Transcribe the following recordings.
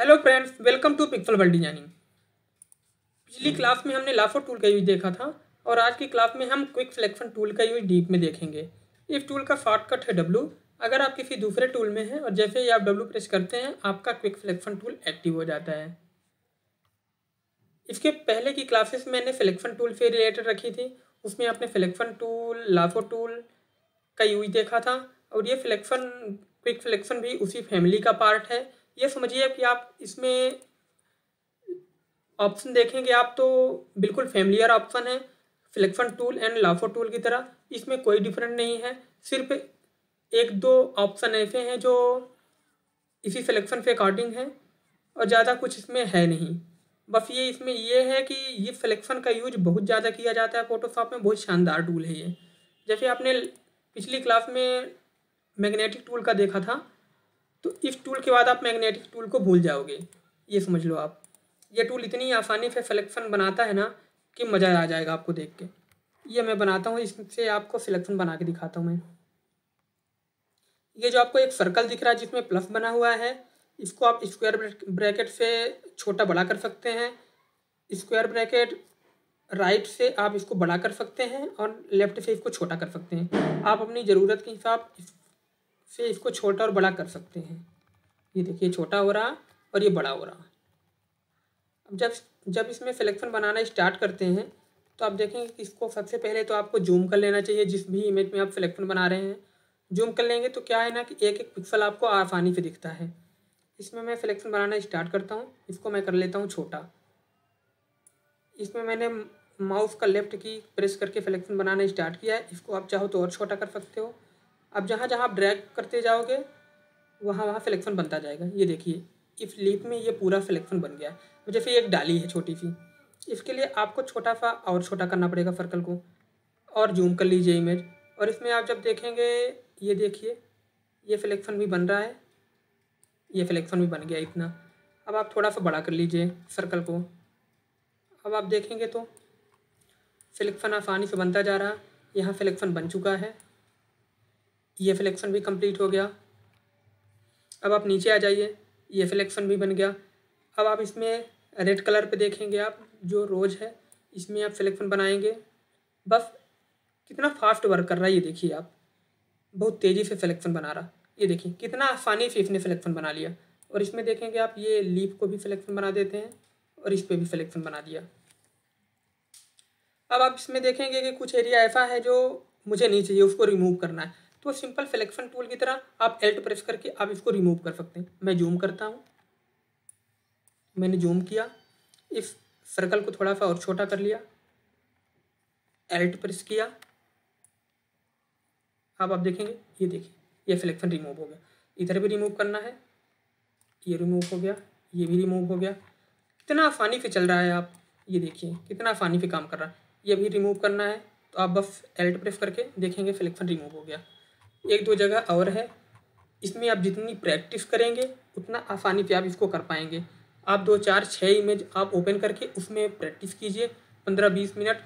Hello friends welcome to pixel world designing पिछली class hmm. में हमने लाफो टूल का यूज देखा था और आज की क्लास में हम क्विक सिलेक्शन टूल का यूज डीप में देखेंगे इस टूल का शॉर्टकट है डब्लू अगर आप किसी दूसरे टूल में हैं और जैसे ही आप डब्लू प्रेस करते हैं आपका क्विक सिलेक्शन टूल एक्टिव हो जाता है इसके पहले की क्लासेस मैंने सिलेक्शन टूल से रिलेटेड रखी थी उसमें आपने सिलेक्शन टूल लाफो टूल का यूज देखा था और ये सिलेक्शन क्विक सिलेक्शन भी उसी फैमिली का पार्ट है ये समझिए कि आप इसमें ऑप्शन देखेंगे आप तो बिल्कुल फैमिलियर ऑप्शन है फ्लेक्सन टूल एंड लाफो टूल की तरह इसमें कोई डिफरेंट नहीं है सिर्फ एक दो ऑप्शन ऐसे हैं जो इसी सिलेक्शन के अकॉर्डिंग है और ज़्यादा कुछ इसमें है नहीं बस ये इसमें ये है कि ये सिलेक्शन का यूज बहुत ज़्यादा किया जाता है फोटोशॉप में बहुत शानदार टूल है ये जैसे आपने पिछली क्लास में मैग्नेटिक टूल का देखा था तो इस टूल के बाद आप मैग्नेटिक टूल को भूल जाओगे ये समझ लो आप ये टूल इतनी आसानी से सिलेक्शन बनाता है ना कि मज़ा आ जाएगा आपको देख के ये मैं बनाता हूँ इससे आपको सिलेक्शन बना के दिखाता हूँ मैं ये जो आपको एक सर्कल दिख रहा है जिसमें प्लस बना हुआ है इसको आप स्क्वायर ब्रैकेट से छोटा बड़ा कर सकते हैं स्क्वायर ब्रैकेट राइट से आप इसको बड़ा कर सकते हैं और लेफ्ट से इसको छोटा कर सकते हैं आप अपनी ज़रूरत के हिसाब से इसको छोटा और बड़ा कर सकते हैं ये देखिए छोटा हो रहा और ये बड़ा हो रहा अब जब जब इसमें सिलेक्शन बनाना स्टार्ट करते हैं तो आप देखेंगे कि इसको सबसे पहले तो आपको जूम कर लेना चाहिए जिस भी इमेज में आप सिलेक्शन बना रहे हैं जूम कर लेंगे तो क्या है ना कि एक एक पिक्सल आपको आसानी से दिखता है इसमें मैं सिलेक्शन बनाना स्टार्ट करता हूँ इसको मैं कर लेता हूँ छोटा इसमें मैंने माउस का लेफ्ट की प्रेस करके सिलेक्शन बनाना स्टार्ट किया है इसको आप चाहो तो और छोटा कर सकते हो अब जहाँ जहाँ आप ड्रैग करते जाओगे वहाँ वहाँ फ्लेक्शन बनता जाएगा ये देखिए इस लीप में ये पूरा फ्लेक्शन बन गया है जैसे एक डाली है छोटी सी इसके लिए आपको छोटा सा और छोटा करना पड़ेगा सर्कल को और जूम कर लीजिए इमेज और इसमें आप जब देखेंगे ये देखिए ये फ्लेक्शन भी बन रहा है ये फ्लेक्शन भी बन गया इतना अब आप थोड़ा सा बड़ा कर लीजिए सर्कल को अब आप देखेंगे तो फ्लेक्शन आसानी से बनता जा रहा यहाँ फ्लेक्शन बन चुका है ये फ्लेक्शन भी कंप्लीट हो गया अब आप नीचे आ जाइए ये फ्लेक्शन भी बन गया अब आप इसमें रेड कलर पे देखेंगे आप जो रोज है इसमें आप फ्लेक्शन बनाएंगे बस कितना फास्ट वर्क कर रहा है ये देखिए आप बहुत तेज़ी से फ्लेक्शन बना रहा ये देखिए कितना आसानी से इसने फ्लेक्शन बना लिया और इसमें देखेंगे आप ये लीप को भी फ्लेक्शन बना देते हैं और इस पर भी फ्लेक्शन बना दिया अब आप इसमें देखेंगे कि कुछ एरिया ऐसा है जो मुझे नहीं चाहिए उसको रिमूव करना है तो सिंपल सिलेक्शन टूल की तरह आप एल्ट प्रेस करके आप इसको रिमूव कर सकते हैं मैं जूम करता हूँ मैंने जूम किया इस सर्कल को थोड़ा सा और छोटा कर लिया एल्ट प्रेस किया अब आप देखेंगे ये देखिए ये सिलेक्शन रिमूव हो गया इधर भी रिमूव करना है ये रिमूव हो गया ये भी रिमूव हो गया कितना आसानी से चल रहा है आप ये देखिए कितना आसानी से काम कर रहा है ये भी रिमूव करना है तो आप बस एल्ट प्रेस करके देखेंगे सिलेक्शन रिमूव हो गया एक दो जगह और है इसमें आप जितनी प्रैक्टिस करेंगे उतना आसानी से आप इसको कर पाएंगे आप दो चार छः इमेज आप ओपन करके उसमें प्रैक्टिस कीजिए पंद्रह बीस मिनट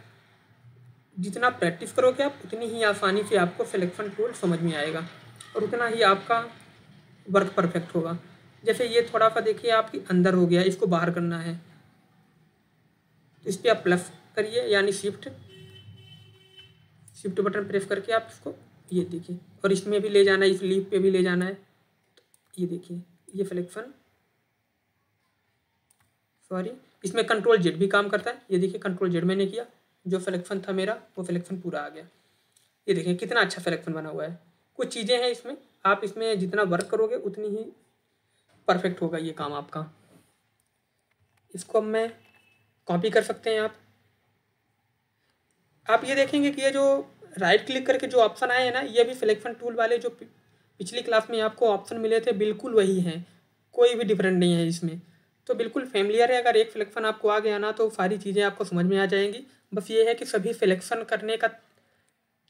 जितना प्रैक्टिस करोगे आप उतनी ही आसानी से आपको सिलेक्शन टूल समझ में आएगा और उतना ही आपका वर्क परफेक्ट होगा जैसे ये थोड़ा सा देखिए आपके अंदर हो गया इसको बाहर करना है तो इस पर आप प्लस करिए यानी शिफ्ट शिफ्ट बटन प्रेस करके आप इसको ये देखिए और इसमें भी ले जाना है इस लीफ पे भी ले जाना है ये देखिए ये फ्लेक्सन सॉरी इसमें कंट्रोल जेड भी काम करता है ये देखिए कंट्रोल जेड मैंने किया जो फ्लेक्सन था मेरा वो फ्लेक्सन पूरा आ गया ये देखिए कितना अच्छा फ्लेक्सन बना हुआ है कुछ चीज़ें हैं इसमें आप इसमें जितना वर्क करोगे उतनी ही परफेक्ट होगा ये काम आपका इसको अब मैं कॉपी कर सकते हैं आप आप ये देखेंगे कि ये जो राइट क्लिक करके जो ऑप्शन आए हैं ना ये भी सिलेक्शन टूल वाले जो पिछली क्लास में आपको ऑप्शन मिले थे बिल्कुल वही हैं कोई भी डिफरेंट नहीं है इसमें तो बिल्कुल फैमिलियर है अगर एक सिलेक्शन आपको आ गया ना तो सारी चीज़ें आपको समझ में आ जाएंगी बस ये है कि सभी सिलेक्शन करने का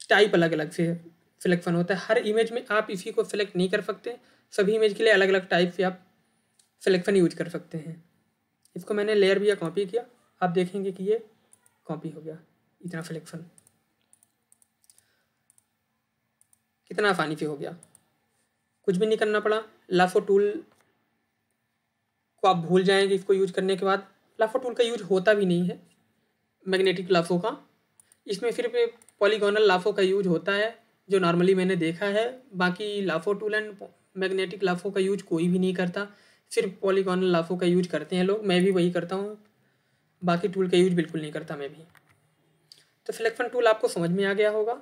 टाइप अलग अलग से सिलेक्शन होता है हर इमेज में आप इसी को सिलेक्ट नहीं कर सकते सभी इमेज के लिए अलग अलग टाइप से आप सिलेक्शन यूज कर सकते हैं इसको मैंने लेयर भी या कॉपी किया आप देखेंगे कि ये कॉपी हो गया इतना सिलेक्शन कितना आसानी से हो गया कुछ भी नहीं करना पड़ा लाफो टूल को आप भूल जाएंगे इसको यूज करने के बाद लाफो टूल का यूज होता भी नहीं है मैग्नेटिक लाफो का इसमें सिर्फ पॉलीगोनल लाफो का यूज होता है जो नॉर्मली मैंने देखा है बाकी lasso tool and magnetic lasso का यूज कोई भी नहीं करता सिर्फ पॉलीगोनल लाफो का यूज करते हैं लोग मैं भी वही करता हूँ बाकी टूल का यूज बिल्कुल नहीं करता मैं भी तो फ्लेक्शन टूल आपको समझ में आ गया होगा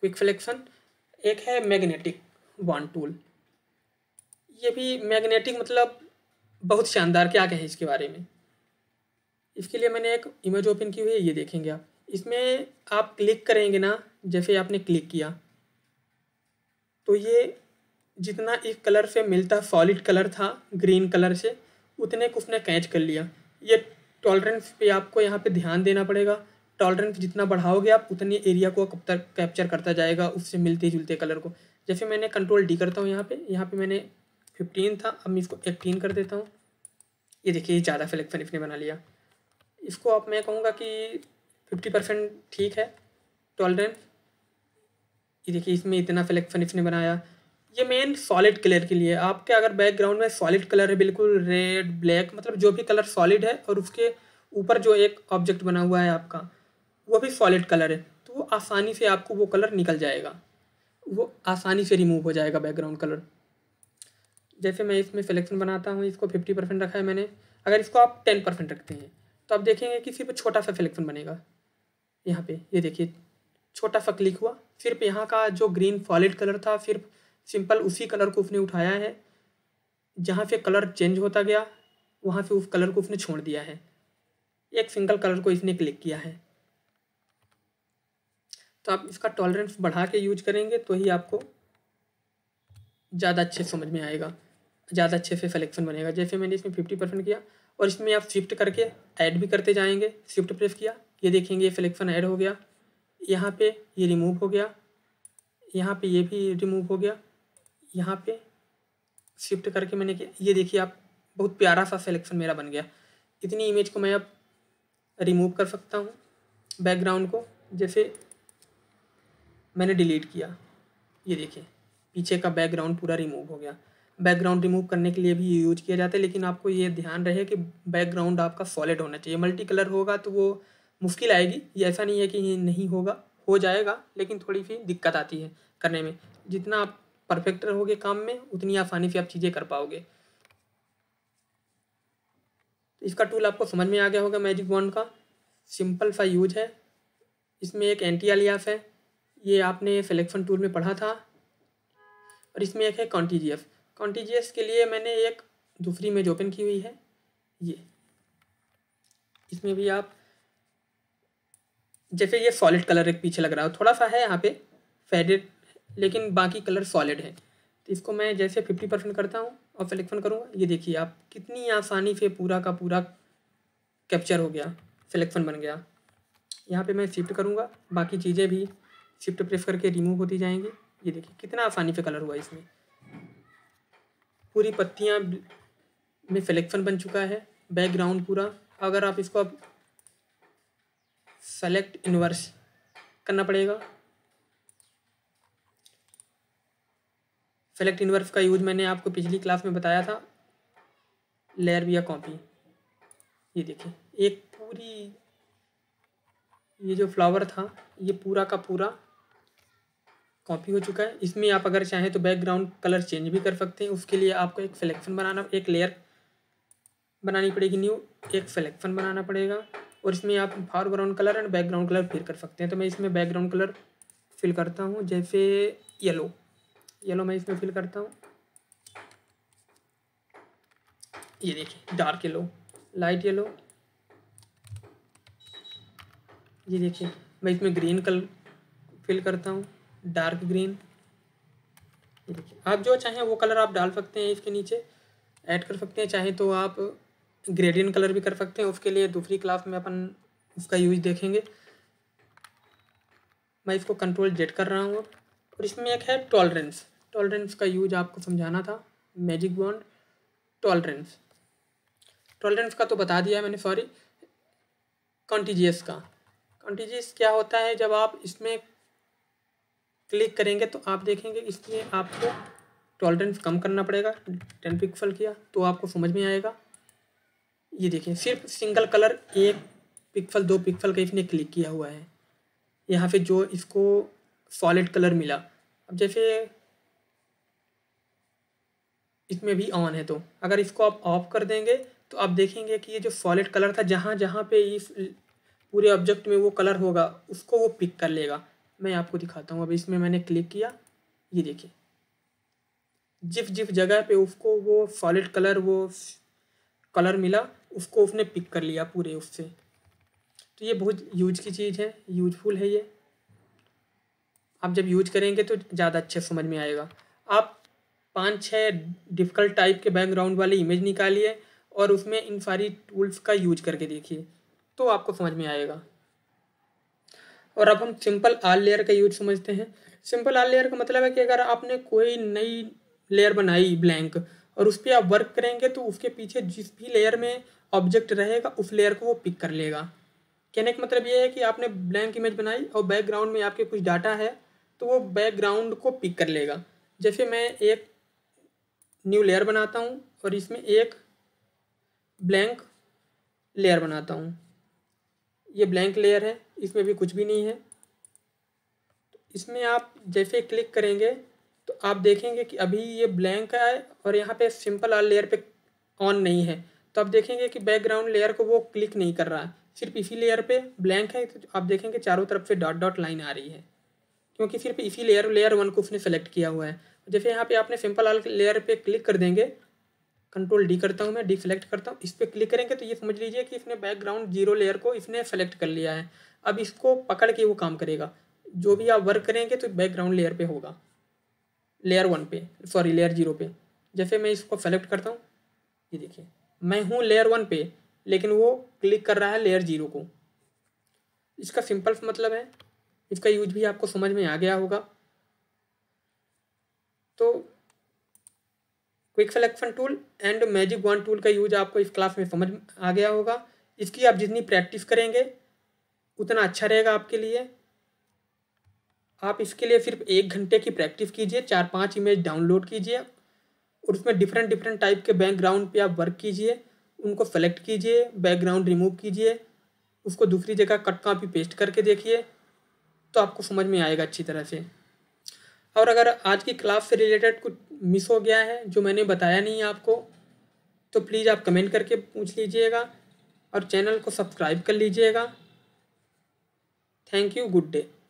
क्विक फ्लेक्शन एक है मैग्नेटिक वन टूल ये भी मैग्नेटिक मतलब बहुत शानदार क्या कहें इसके बारे में इसके लिए मैंने एक इमेज ओपन की हुई है ये देखेंगे आप इसमें आप क्लिक करेंगे ना जैसे आपने क्लिक किया तो ये जितना इस कलर से मिलता सॉलिड कलर था ग्रीन कलर से उतने कुछ उसने कैच कर लिया ये टॉलरेंस पे आपको यहाँ पे ध्यान देना पड़ेगा टॉलरेंस जितना बढ़ाओगे आप उतनी एरिया को कैप्चर करता जाएगा उससे मिलते जुलते कलर को जैसे मैंने कंट्रोल डी करता हूँ यहाँ पे यहाँ पे मैंने फिफ्टीन था अब मैं इसको एटीन कर देता हूँ ये देखिए ज़्यादा सिलेक्शन इसने बना लिया इसको आप मैं कहूँगा कि फिफ्टी परसेंट ठीक है टॉलरेंस ये देखिए इसमें इतना सिलेक्शन इसने बनाया ये मेन सॉलिड कलर के लिए आपके अगर बैकग्राउंड में सॉलिड कलर है बिल्कुल रेड ब्लैक मतलब जो भी कलर सॉलिड है और उसके ऊपर जो एक ऑब्जेक्ट बना हुआ है आपका वो भी सॉलिड कलर है तो वो आसानी से आपको वो कलर निकल जाएगा वो आसानी से रिमूव हो जाएगा बैकग्राउंड कलर जैसे मैं इसमें सिलेक्शन बनाता हूँ इसको फिफ्टी परसेंट रखा है मैंने अगर इसको आप टेन परसेंट रखते हैं तो आप देखेंगे कि सिर्फ छोटा सा सिलेक्शन बनेगा यहाँ पे ये देखिए छोटा सा क्लिक हुआ सिर्फ यहाँ का जो ग्रीन सॉलिड कलर था सिर्फ सिंपल उसी कलर को उसने उठाया है जहाँ से कलर चेंज होता गया वहाँ से उस कलर को उसने छोड़ दिया है एक सिंगल कलर को इसने क्लिक किया है तो आप इसका टॉलरेंस बढ़ा के यूज करेंगे तो ही आपको ज़्यादा अच्छे समझ में आएगा ज़्यादा अच्छे से सलेक्शन बनेगा जैसे मैंने इसमें फिफ्टी परसेंट किया और इसमें आप शिफ्ट करके ऐड भी करते जाएंगे स्विफ्ट प्रेस किया ये देखेंगे ये सलेक्शन ऐड हो गया यहाँ पे ये रिमूव हो गया यहाँ पे ये भी रिमूव हो गया यहाँ पे शिफ्ट करके मैंने किया ये देखिए आप बहुत प्यारा सा सलेक्शन मेरा बन गया इतनी इमेज को मैं अब रिमूव कर सकता हूँ बैकग्राउंड को जैसे मैंने डिलीट किया ये देखिए पीछे का बैकग्राउंड पूरा रिमूव हो गया बैकग्राउंड रिमूव करने के लिए भी ये यूज किया जाता है लेकिन आपको ये ध्यान रहे कि बैकग्राउंड आपका सॉलिड होना चाहिए मल्टी कलर होगा तो वो मुश्किल आएगी ये ऐसा नहीं है कि ये नहीं होगा हो जाएगा लेकिन थोड़ी सी दिक्कत आती है करने में जितना आप परफेक्ट रहोगे काम में उतनी आसानी से आप चीज़ें कर पाओगे इसका टूल आपको समझ में आ गया होगा मैजिक वन का सिंपल सा यूज है इसमें एक एंटी अलियास है ये आपने सिलेक्शन टूल में पढ़ा था और इसमें एक है कॉन्टीजियस कॉन्टीजियस के लिए मैंने एक दूसरी इमेज ओपन की हुई है ये इसमें भी आप जैसे ये सॉलिड कलर एक पीछे लग रहा है थोड़ा सा है यहाँ पे फेडेड लेकिन बाकी कलर सॉलिड है तो इसको मैं जैसे फिफ्टी परसेंट करता हूँ और सिलेक्शन करूँगा ये देखिए आप कितनी आसानी से पूरा का पूरा कैप्चर हो गया सिलेक्शन बन गया यहाँ पे मैं शिफ्ट करूँगा बाकी चीज़ें भी शिफ्ट प्रेस करके रिमूव होती जाएंगे ये देखिए कितना आसानी से कलर हुआ इसमें पूरी पत्तियाँ में सेलेक्शन बन चुका है बैकग्राउंड पूरा अगर आप इसको आप सेलेक्ट इन्वर्स करना पड़ेगा सेलेक्ट इन्वर्स का यूज मैंने आपको पिछली क्लास में बताया था लेयर या कॉपी ये देखिए एक पूरी ये जो फ्लावर था ये पूरा का पूरा कॉपी हो चुका है इसमें आप अगर चाहें तो बैकग्राउंड कलर चेंज भी कर सकते हैं उसके लिए आपको एक सिलेक्शन बनाना एक लेयर बनानी पड़ेगी न्यू एक सिलेक्शन बनाना पड़ेगा और इसमें आप foreground colour and background colour फिर कर सकते हैं तो मैं इसमें बैकग्राउंड कलर फिल करता हूँ जैसे येलो येलो मैं इसमें फिल करता हूँ ये देखिए डार्क येलो लाइट येलो ये देखिए मैं इसमें ग्रीन कलर फिल करता हूँ डार्क ग्रीन देखिए आप जो चाहें वो कलर आप डाल सकते हैं इसके नीचे ऐड कर सकते हैं चाहे तो आप ग्रेडियन कलर भी कर सकते हैं उसके लिए दूसरी क्लास में अपन उसका यूज देखेंगे मैं इसको कंट्रोल जेट कर रहा हूँ और इसमें एक है टॉलरेंस टॉलरेंस का यूज आपको समझाना था मैजिक बॉन्ड टॉलरेंस टॉलरेंस का तो बता दिया है मैंने सॉरी कॉन्टीजियस का कॉन्टीजियस क्या होता है जब आप इसमें क्लिक करेंगे तो आप देखेंगे इसलिए आपको टॉलरेंस कम करना पड़ेगा टेन पिक्सल किया तो आपको समझ में आएगा ये देखिए सिर्फ सिंगल कलर एक पिक्सल दो पिक्सल का इसने क्लिक किया हुआ है यहाँ पे जो इसको सॉलिड कलर मिला अब जैसे इसमें भी ऑन है तो अगर इसको आप ऑफ कर देंगे तो आप देखेंगे कि ये जो सॉलिड कलर था जहाँ जहाँ पे इस पूरे ऑब्जेक्ट में वो कलर होगा उसको वो पिक कर लेगा मैं आपको दिखाता हूँ अब इसमें मैंने क्लिक किया ये देखिए जिस जिस जगह पे उसको वो सॉलिड कलर वो कलर मिला उसको उसने पिक कर लिया पूरे उससे तो ये बहुत यूज की चीज़ है यूजफुल है ये आप जब यूज करेंगे तो ज़्यादा अच्छे समझ में आएगा आप पाँच छः डिफ़िकल्ट टाइप के बैकग्राउंड वाले इमेज निकालिए और उसमें इन सारी टूल्स का यूज करके देखिए तो आपको समझ में आएगा और अब हम सिंपल आल लेयर का यूज समझते हैं सिंपल आल लेयर का मतलब है कि अगर आपने कोई नई लेयर बनाई ब्लैंक और उस पर आप वर्क करेंगे तो उसके पीछे जिस भी लेयर में ऑब्जेक्ट रहेगा उस लेयर को वो पिक कर लेगा कहने का मतलब ये है कि आपने ब्लैंक इमेज बनाई और बैकग्राउंड में आपके कुछ डाटा है तो वो बैकग्राउंड को पिक कर लेगा जैसे मैं एक न्यू लेयर बनाता हूँ और इसमें एक ब्लैंक लेयर बनाता हूँ ये ब्लैंक लेयर है इसमें भी कुछ भी नहीं है इसमें आप जैसे क्लिक करेंगे तो आप देखेंगे कि अभी ये ब्लैंक है और यहाँ पे सिंपल आल लेयर पे ऑन नहीं है तो आप देखेंगे कि बैकग्राउंड लेयर को वो क्लिक नहीं कर रहा है सिर्फ इसी लेयर पे ब्लैंक है तो आप देखेंगे चारों तरफ से डॉट डॉट लाइन आ रही है क्योंकि सिर्फ इसी लेयर लेयर वन को उसने सेलेक्ट किया हुआ है जैसे यहाँ पे आपने सिंपल आल लेयर पे क्लिक कर देंगे कंट्रोल डी करता हूँ मैं डी सेलेक्ट करता हूँ इस पर क्लिक करेंगे तो ये समझ लीजिए कि इसने बैकग्राउंड जीरो लेयर को इसने सेलेक्ट कर लिया है अब इसको पकड़ के वो काम करेगा जो भी आप वर्क करेंगे तो बैकग्राउंड लेयर पे होगा लेयर वन पे सॉरी लेयर जीरो पे जैसे मैं इसको सेलेक्ट करता हूँ ये देखिए मैं हूँ लेयर वन पे लेकिन वो क्लिक कर रहा है लेयर जीरो को इसका सिंपल मतलब है इसका यूज भी आपको समझ में आ गया होगा तो quick selection tool and magic wand tool का यूज आपको इस क्लास में समझ आ गया होगा इसकी आप जितनी प्रैक्टिस करेंगे उतना अच्छा रहेगा आपके लिए आप इसके लिए सिर्फ एक घंटे की प्रैक्टिस कीजिए चार पांच इमेज डाउनलोड कीजिए और उसमें डिफरेंट डिफरेंट टाइप के बैकग्राउंड पे आप वर्क कीजिए उनको सेलेक्ट कीजिए बैकग्राउंड रिमूव कीजिए उसको दूसरी जगह कट कापी पेस्ट करके देखिए तो आपको समझ में आएगा अच्छी तरह से और अगर आज की क्लास से रिलेटेड कुछ मिस हो गया है जो मैंने बताया नहीं आपको तो प्लीज़ आप कमेंट करके पूछ लीजिएगा और चैनल को सब्सक्राइब कर लीजिएगा थैंक यू गुड डे